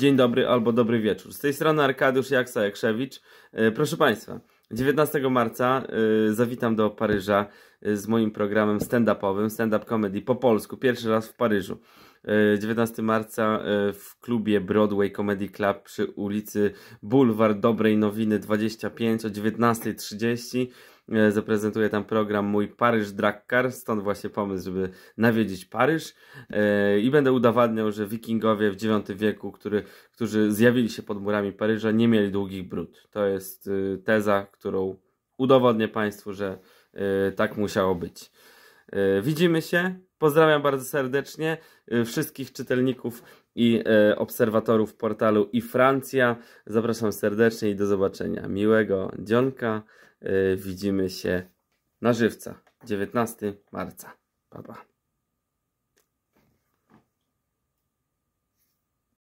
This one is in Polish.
Dzień dobry albo dobry wieczór. Z tej strony Arkadiusz Jaksa-Jakszewicz. E, proszę Państwa, 19 marca e, zawitam do Paryża e, z moim programem stand-upowym, stand-up comedy po polsku, pierwszy raz w Paryżu. 19 marca w klubie Broadway Comedy Club przy ulicy Boulevard Dobrej Nowiny 25 o 19.30. E, zaprezentuję tam program mój Paryż Drakkar, stąd właśnie pomysł, żeby nawiedzić Paryż. E, I będę udowadniał, że wikingowie w IX wieku, który, którzy zjawili się pod murami Paryża, nie mieli długich brud. To jest e, teza, którą udowodnię Państwu, że tak musiało być. Widzimy się. Pozdrawiam bardzo serdecznie wszystkich czytelników i obserwatorów portalu i Francja. Zapraszam serdecznie i do zobaczenia. Miłego dzionka. Y, widzimy się na żywca 19 marca. Pa, pa.